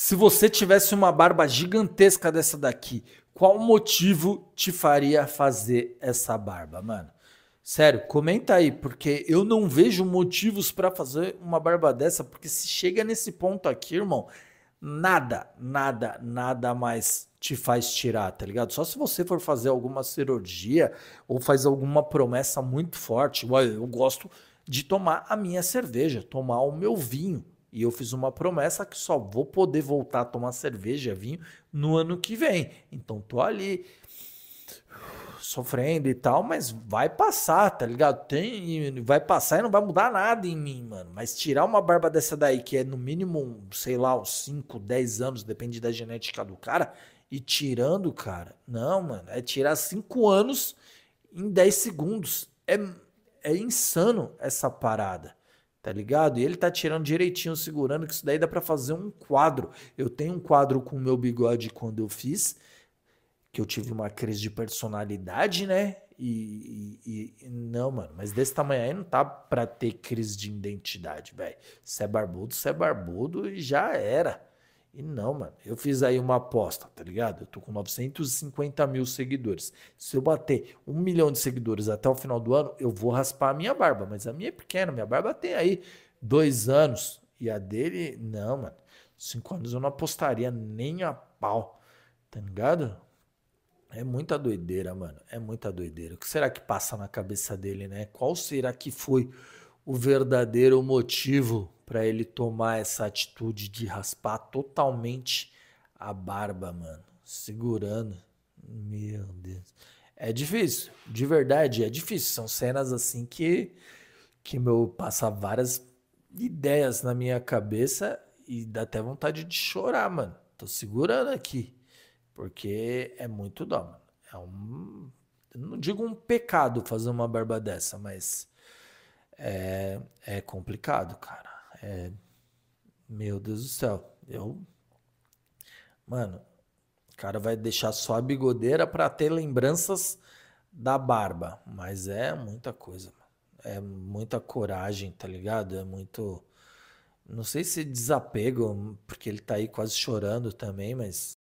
Se você tivesse uma barba gigantesca dessa daqui, qual motivo te faria fazer essa barba, mano? Sério, comenta aí, porque eu não vejo motivos para fazer uma barba dessa, porque se chega nesse ponto aqui, irmão, nada, nada, nada mais te faz tirar, tá ligado? Só se você for fazer alguma cirurgia ou faz alguma promessa muito forte. Eu gosto de tomar a minha cerveja, tomar o meu vinho. E eu fiz uma promessa que só vou poder voltar a tomar cerveja, vinho no ano que vem. Então tô ali sofrendo e tal, mas vai passar, tá ligado? Tem, vai passar e não vai mudar nada em mim, mano. Mas tirar uma barba dessa daí, que é no mínimo, sei lá, uns 5, 10 anos, depende da genética do cara, e tirando, cara, não, mano, é tirar 5 anos em 10 segundos. É, é insano essa parada tá ligado? E ele tá tirando direitinho, segurando, que isso daí dá para fazer um quadro. Eu tenho um quadro com o meu bigode quando eu fiz, que eu tive uma crise de personalidade, né? E, e, e não, mano, mas desse tamanho aí não tá pra ter crise de identidade, velho. Você é barbudo, você é barbudo e já era. E não, mano, eu fiz aí uma aposta, tá ligado? Eu tô com 950 mil seguidores. Se eu bater um milhão de seguidores até o final do ano, eu vou raspar a minha barba. Mas a minha é pequena, minha barba tem aí dois anos. E a dele, não, mano. Cinco anos eu não apostaria nem a pau, tá ligado? É muita doideira, mano. É muita doideira. O que será que passa na cabeça dele, né? Qual será que foi o verdadeiro motivo para ele tomar essa atitude de raspar totalmente a barba, mano. Segurando. Meu Deus. É difícil, de verdade, é difícil. São cenas assim que que meu passa várias ideias na minha cabeça e dá até vontade de chorar, mano. Tô segurando aqui, porque é muito dó, mano. É um não digo um pecado fazer uma barba dessa, mas é, é complicado, cara. É, meu Deus do céu, eu. Mano, o cara vai deixar só a bigodeira para ter lembranças da barba, mas é muita coisa, é muita coragem, tá ligado? É muito. Não sei se desapego, porque ele tá aí quase chorando também, mas